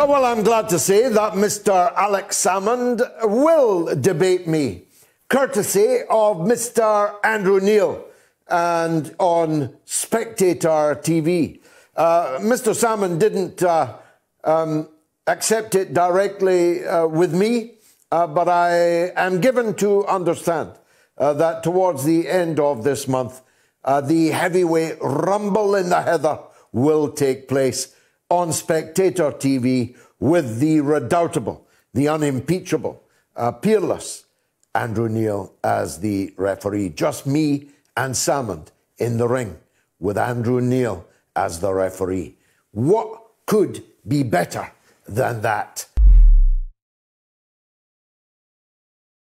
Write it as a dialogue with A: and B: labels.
A: Oh, well, I'm glad to say that Mr. Alex Salmond will debate me, courtesy of Mr. Andrew Neil and on Spectator TV. Uh, Mr. Salmond didn't uh, um, accept it directly uh, with me, uh, but I am given to understand uh, that towards the end of this month, uh, the heavyweight rumble in the heather will take place on spectator TV with the redoubtable, the unimpeachable, uh, peerless Andrew Neil as the referee. Just me and Salmond in the ring with Andrew Neil as the referee. What could be
B: better than that?